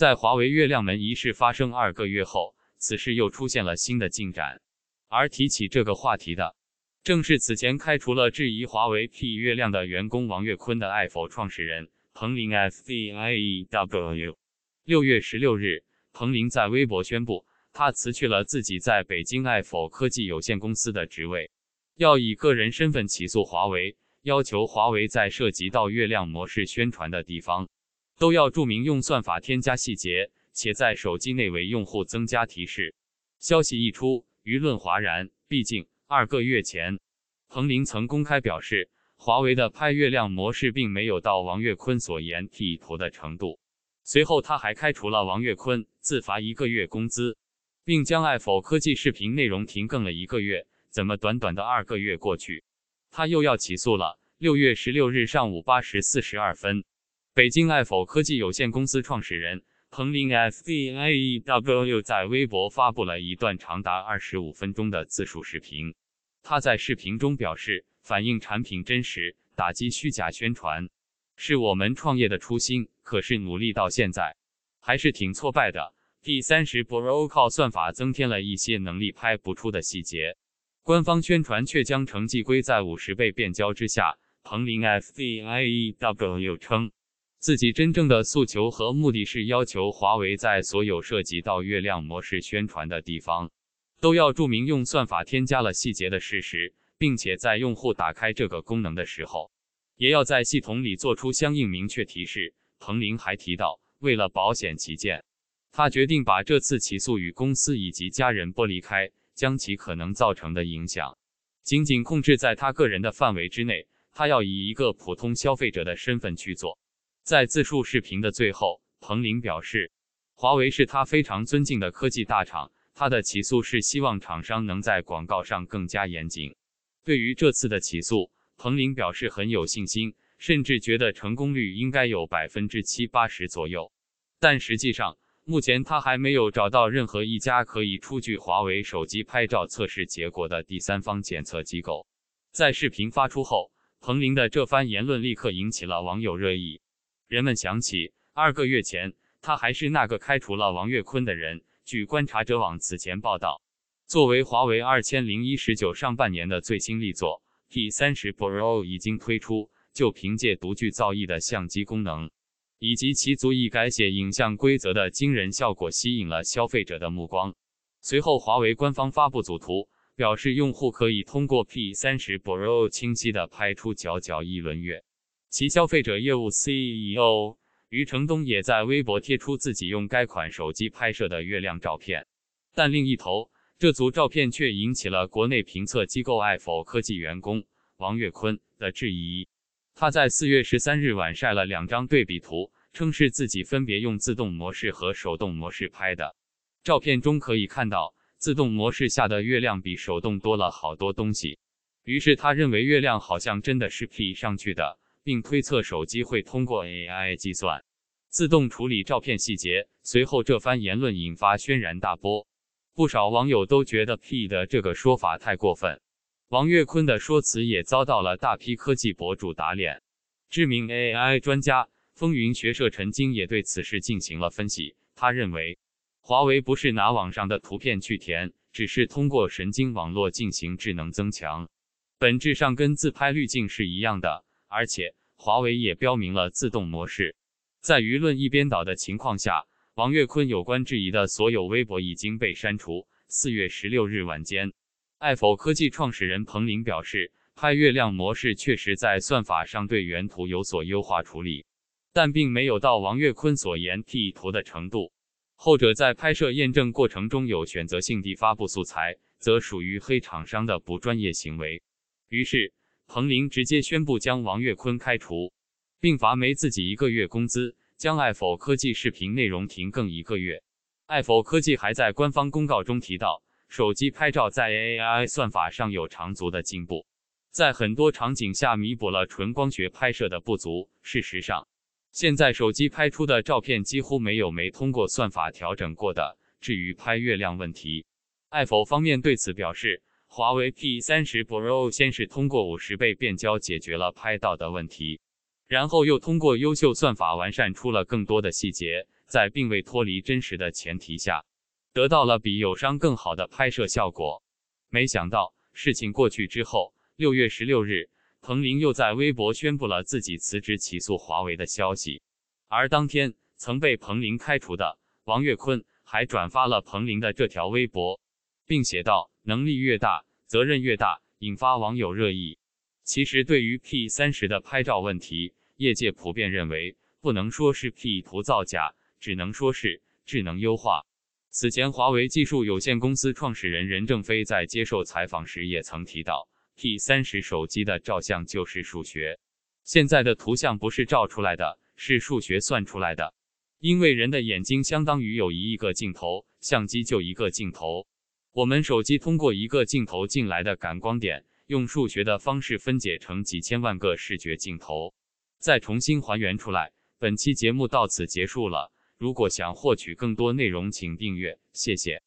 在华为月亮门一事发生二个月后，此事又出现了新的进展。而提起这个话题的，正是此前开除了质疑华为 P 月亮的员工王跃坤的爱否创始人彭林 F D I E W）。六月十六日，彭林在微博宣布，他辞去了自己在北京爱否科技有限公司的职位，要以个人身份起诉华为，要求华为在涉及到月亮模式宣传的地方。都要注明用算法添加细节，且在手机内为用户增加提示。消息一出，舆论哗然。毕竟二个月前，彭林曾公开表示，华为的拍月亮模式并没有到王跃坤所言剃头的程度。随后，他还开除了王跃坤，自罚一个月工资，并将爱否科技视频内容停更了一个月。怎么短短的二个月过去，他又要起诉了？六月十六日上午八时四十二分。北京爱否科技有限公司创始人彭林 f d i e w 在微博发布了一段长达二十五分钟的自述视频。他在视频中表示：“反映产品真实，打击虚假宣传，是我们创业的初心。可是努力到现在，还是挺挫败的。”P 三十 Pro 靠算法增添了一些能力拍不出的细节，官方宣传却将成绩归在五十倍变焦之下。彭林 f d i e w 称。自己真正的诉求和目的是要求华为在所有涉及到月亮模式宣传的地方，都要注明用算法添加了细节的事实，并且在用户打开这个功能的时候，也要在系统里做出相应明确提示。彭林还提到，为了保险起见，他决定把这次起诉与公司以及家人剥离开，将其可能造成的影响，仅仅控制在他个人的范围之内。他要以一个普通消费者的身份去做。在自述视频的最后，彭林表示，华为是他非常尊敬的科技大厂，他的起诉是希望厂商能在广告上更加严谨。对于这次的起诉，彭林表示很有信心，甚至觉得成功率应该有百分之七八十左右。但实际上，目前他还没有找到任何一家可以出具华为手机拍照测试结果的第三方检测机构。在视频发出后，彭林的这番言论立刻引起了网友热议。人们想起二个月前，他还是那个开除了王跃坤的人。据观察者网此前报道，作为华为二千零一十九上半年的最新力作，P 三十 Pro 已经推出，就凭借独具造诣的相机功能，以及其足以改写影像规则的惊人效果，吸引了消费者的目光。随后，华为官方发布组图，表示用户可以通过 P 三十 Pro 清晰地拍出皎皎一轮月。其消费者业务 CEO 余承东也在微博贴出自己用该款手机拍摄的月亮照片，但另一头，这组照片却引起了国内评测机构爱否科技员工王跃坤的质疑。他在四月十三日晚晒了两张对比图，称是自己分别用自动模式和手动模式拍的。照片中可以看到，自动模式下的月亮比手动多了好多东西。于是他认为，月亮好像真的是 P 上去的。并推测手机会通过 AI 计算自动处理照片细节。随后，这番言论引发轩然大波，不少网友都觉得 P 的这个说法太过分。王跃坤的说辞也遭到了大批科技博主打脸。知名 AI 专家风云学社陈晶也对此事进行了分析。他认为，华为不是拿网上的图片去填，只是通过神经网络进行智能增强，本质上跟自拍滤镜是一样的。而且华为也标明了自动模式，在舆论一边倒的情况下，王跃坤有关质疑的所有微博已经被删除。四月十六日晚间，爱否科技创始人彭林表示，拍月亮模式确实在算法上对原图有所优化处理，但并没有到王跃坤所言 P 图的程度。后者在拍摄验证过程中有选择性地发布素材，则属于黑厂商的不专业行为。于是。彭林直接宣布将王月坤开除，并罚没自己一个月工资，将爱否科技视频内容停更一个月。爱否科技还在官方公告中提到，手机拍照在 AI 算法上有长足的进步，在很多场景下弥补了纯光学拍摄的不足。事实上，现在手机拍出的照片几乎没有没通过算法调整过的。至于拍月亮问题，爱否方面对此表示。华为 P30 Pro 先是通过五十倍变焦解决了拍到的问题，然后又通过优秀算法完善出了更多的细节，在并未脱离真实的前提下，得到了比友商更好的拍摄效果。没想到事情过去之后，六月十六日，彭林又在微博宣布了自己辞职起诉华为的消息。而当天曾被彭林开除的王岳坤还转发了彭林的这条微博，并写道。能力越大，责任越大，引发网友热议。其实，对于 P 三十的拍照问题，业界普遍认为不能说是 P 图造假，只能说是智能优化。此前，华为技术有限公司创始人任正非在接受采访时也曾提到，P 三十手机的照相就是数学。现在的图像不是照出来的，是数学算出来的。因为人的眼睛相当于有一亿个镜头，相机就一个镜头。我们手机通过一个镜头进来的感光点，用数学的方式分解成几千万个视觉镜头，再重新还原出来。本期节目到此结束了。如果想获取更多内容，请订阅，谢谢。